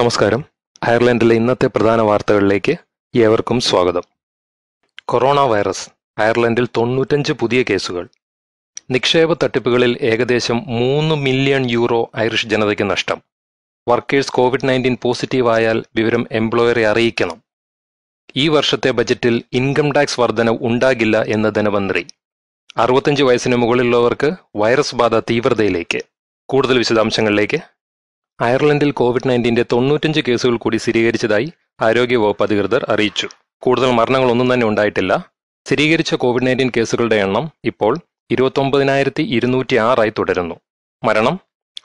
നമസ്കാരം അയർലൻഡിലെ ഇന്നത്തെ പ്രധാന വാർത്തകളിലേക്ക് ഏവർക്കും സ്വാഗതം കൊറോണ വൈറസ് അയർലൻഡിൽ തൊണ്ണൂറ്റഞ്ച് പുതിയ കേസുകൾ നിക്ഷേപ തട്ടിപ്പുകളിൽ ഏകദേശം മൂന്ന് മില്യൺ യൂറോ ഐറിഷ് ജനതയ്ക്ക് നഷ്ടം വർക്കേഴ്സ് കോവിഡ് നയൻറ്റീൻ പോസിറ്റീവ് ആയാൽ വിവരം എംപ്ലോയറെ അറിയിക്കണം ഈ വർഷത്തെ ബജറ്റിൽ ഇൻകം ടാക്സ് വർധന ഉണ്ടാകില്ല എന്ന് ധനമന്ത്രി അറുപത്തഞ്ച് വയസ്സിന് മുകളിലുള്ളവർക്ക് വൈറസ് ബാധ തീവ്രതയിലേക്ക് കൂടുതൽ വിശദാംശങ്ങളിലേക്ക് അയർലൻഡിൽ കോവിഡ് നയൻറ്റീന്റെ തൊണ്ണൂറ്റഞ്ച് കേസുകൾ കൂടി സ്ഥിരീകരിച്ചതായി ആരോഗ്യവകുപ്പ് അധികൃതർ അറിയിച്ചു കൂടുതൽ മരണങ്ങളൊന്നും തന്നെ ഉണ്ടായിട്ടില്ല സ്ഥിരീകരിച്ച കോവിഡ് നയൻറ്റീൻ കേസുകളുടെ എണ്ണം ഇപ്പോൾ ഇരുപത്തൊമ്പതിനായിരത്തി ഇരുന്നൂറ്റി ആറായി തുടരുന്നു മരണം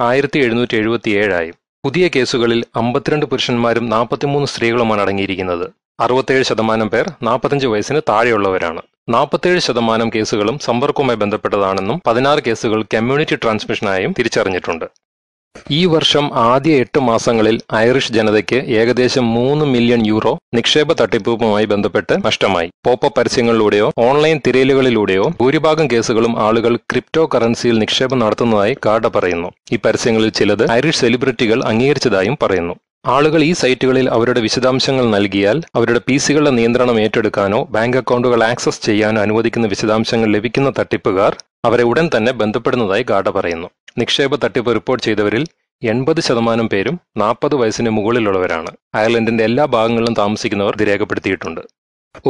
ആയിരത്തി എഴുന്നൂറ്റി എഴുപത്തി ഏഴായി പുതിയ കേസുകളിൽ അമ്പത്തിരണ്ട് പുരുഷന്മാരും നാൽപ്പത്തിമൂന്ന് സ്ത്രീകളുമാണ് അടങ്ങിയിരിക്കുന്നത് അറുപത്തേഴ് ശതമാനം പേർ നാൽപ്പത്തഞ്ച് വയസ്സിന് താഴെയുള്ളവരാണ് നാൽപ്പത്തേഴ് ശതമാനം കേസുകളും സമ്പർക്കവുമായി ബന്ധപ്പെട്ടതാണെന്നും പതിനാറ് കേസുകൾ കമ്മ്യൂണിറ്റി ട്രാൻസ്മിഷനായും തിരിച്ചറിഞ്ഞിട്ടുണ്ട് ഈ വർഷം ആദ്യ എട്ട് മാസങ്ങളിൽ ഐറിഷ് ജനതയ്ക്ക് ഏകദേശം മൂന്ന് മില്യൺ യൂറോ നിക്ഷേപ തട്ടിപ്പുമായി ബന്ധപ്പെട്ട് നഷ്ടമായി പോപ്പ പരസ്യങ്ങളിലൂടെയോ ഓൺലൈൻ തിരയലുകളിലൂടെയോ ഭൂരിഭാഗം കേസുകളും ആളുകൾ ക്രിപ്റ്റോ കറൻസിയിൽ നിക്ഷേപം നടത്തുന്നതായി കാർഡ പറയുന്നു ഈ പരസ്യങ്ങളിൽ ചിലത് ഐറിഷ് സെലിബ്രിറ്റികൾ അംഗീകരിച്ചതായും പറയുന്നു ആളുകൾ ഈ സൈറ്റുകളിൽ അവരുടെ വിശദാംശങ്ങൾ നൽകിയാൽ അവരുടെ പി സികളുടെ നിയന്ത്രണം ഏറ്റെടുക്കാനോ ബാങ്ക് അക്കൗണ്ടുകൾ ആക്സസ് ചെയ്യാനോ അനുവദിക്കുന്ന വിശദാംശങ്ങൾ ലഭിക്കുന്ന തട്ടിപ്പുകാർ അവരെ ഉടൻ തന്നെ ബന്ധപ്പെടുന്നതായി ഗാഡ പറയുന്നു നിക്ഷേപ തട്ടിപ്പ് റിപ്പോർട്ട് ചെയ്തവരിൽ എൺപത് ശതമാനം പേരും നാൽപ്പത് വയസ്സിന് മുകളിലുള്ളവരാണ് അയർലൻഡിന്റെ എല്ലാ ഭാഗങ്ങളിലും താമസിക്കുന്നവർ രേഖപ്പെടുത്തിയിട്ടുണ്ട്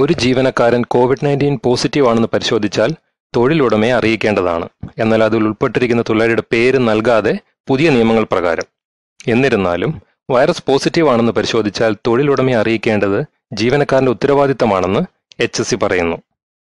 ഒരു ജീവനക്കാരൻ കോവിഡ് നയൻറ്റീൻ പോസിറ്റീവ് ആണെന്ന് പരിശോധിച്ചാൽ തൊഴിലുടമയെ അറിയിക്കേണ്ടതാണ് എന്നാൽ അതിൽ ഉൾപ്പെട്ടിരിക്കുന്ന തൊഴിലാളിയുടെ പേര് നൽകാതെ പുതിയ നിയമങ്ങൾ പ്രകാരം എന്നിരുന്നാലും വൈറസ് പോസിറ്റീവ് ആണെന്ന് പരിശോധിച്ചാൽ തൊഴിലുടമയെ അറിയിക്കേണ്ടത് ജീവനക്കാരന്റെ ഉത്തരവാദിത്തമാണെന്ന് എച്ച് പറയുന്നു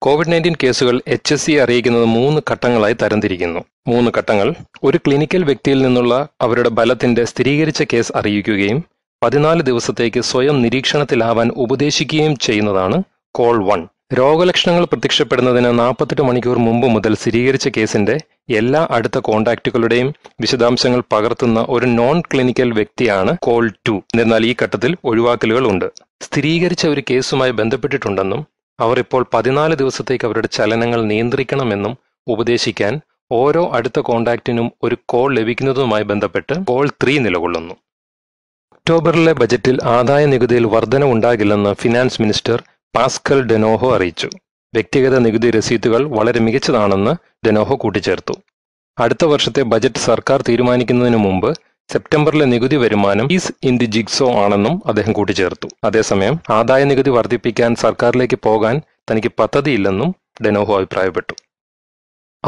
കോവിഡ് നയൻറ്റീൻ കേസുകൾ എച്ച് എസ് സി അറിയിക്കുന്നത് മൂന്ന് ഘട്ടങ്ങളായി തരംതിരിക്കുന്നു മൂന്ന് ഘട്ടങ്ങൾ ഒരു ക്ലിനിക്കൽ വ്യക്തിയിൽ നിന്നുള്ള അവരുടെ ബലത്തിന്റെ സ്ഥിരീകരിച്ച കേസ് അറിയിക്കുകയും പതിനാല് ദിവസത്തേക്ക് സ്വയം നിരീക്ഷണത്തിലാവാൻ ഉപദേശിക്കുകയും ചെയ്യുന്നതാണ് കോൾ വൺ രോഗലക്ഷണങ്ങൾ പ്രത്യക്ഷപ്പെടുന്നതിന് നാൽപ്പത്തെട്ട് മണിക്കൂർ മുമ്പ് മുതൽ സ്ഥിരീകരിച്ച കേസിന്റെ എല്ലാ അടുത്ത കോണ്ടാക്റ്റുകളുടെയും വിശദാംശങ്ങൾ പകർത്തുന്ന ഒരു നോൺ ക്ലിനിക്കൽ വ്യക്തിയാണ് കോൾ ടു എന്നിരുന്നാൽ ഈ ഘട്ടത്തിൽ ഒഴിവാക്കലുകൾ ഉണ്ട് സ്ഥിരീകരിച്ച ഒരു കേസുമായി ബന്ധപ്പെട്ടിട്ടുണ്ടെന്നും അവർ ഇപ്പോൾ പതിനാല് ദിവസത്തേക്ക് അവരുടെ ചലനങ്ങൾ നിയന്ത്രിക്കണമെന്നും ഉപദേശിക്കാൻ ഓരോ അടുത്ത കോണ്ടാക്റ്റിനും ഒരു കോൾ ലഭിക്കുന്നതുമായി ബന്ധപ്പെട്ട് കോൾ ത്രീ നിലകൊള്ളുന്നു ഒക്ടോബറിലെ ബജറ്റിൽ ആദായ നികുതിയിൽ വർധന ഉണ്ടാകില്ലെന്ന് ഫിനാൻസ് മിനിസ്റ്റർ പാസ്കൽ ഡെനോഹോ അറിയിച്ചു വ്യക്തിഗത നികുതി രസീതുകൾ വളരെ മികച്ചതാണെന്ന് ഡെനോഹോ കൂട്ടിച്ചേർത്തു അടുത്ത വർഷത്തെ ബജറ്റ് സർക്കാർ തീരുമാനിക്കുന്നതിന് മുമ്പ് സെപ്റ്റംബറിലെ നികുതി വരുമാനം ഈസ് ഇൻ ദി ജിഗ്സോ ആണെന്നും അദ്ദേഹം കൂട്ടിച്ചേർത്തു അതേസമയം ആദായ നികുതി വർദ്ധിപ്പിക്കാൻ സർക്കാരിലേക്ക് പോകാൻ തനിക്ക് പദ്ധതിയില്ലെന്നും ഡെനോഹോ അഭിപ്രായപ്പെട്ടു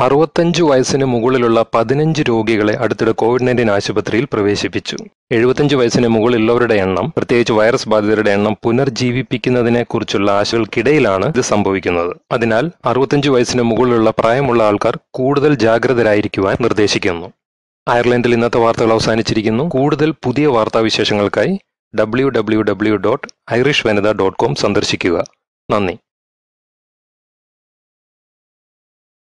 അറുപത്തഞ്ച് വയസ്സിന് മുകളിലുള്ള പതിനഞ്ച് രോഗികളെ അടുത്തിടെ കോവിഡ് നയൻറ്റീൻ ആശുപത്രിയിൽ പ്രവേശിപ്പിച്ചു എഴുപത്തഞ്ച് വയസ്സിന് മുകളിലുള്ളവരുടെ എണ്ണം പ്രത്യേകിച്ച് വൈറസ് ബാധിതരുടെ എണ്ണം പുനർജീവിപ്പിക്കുന്നതിനെ കുറിച്ചുള്ള ആശകൾക്കിടയിലാണ് ഇത് സംഭവിക്കുന്നത് അതിനാൽ അറുപത്തഞ്ച് വയസ്സിന് മുകളിലുള്ള പ്രായമുള്ള ആൾക്കാർ കൂടുതൽ ജാഗ്രതരായിരിക്കുവാൻ നിർദ്ദേശിക്കുന്നു അയർലൻഡിൽ ഇന്നത്തെ വാർത്തകൾ അവസാനിച്ചിരിക്കുന്നു കൂടുതൽ പുതിയ വാർത്താവിശേഷങ്ങൾക്കായി W W W dot Irish Vanitha dot com സന്ദർശിക്കുക നന്ദി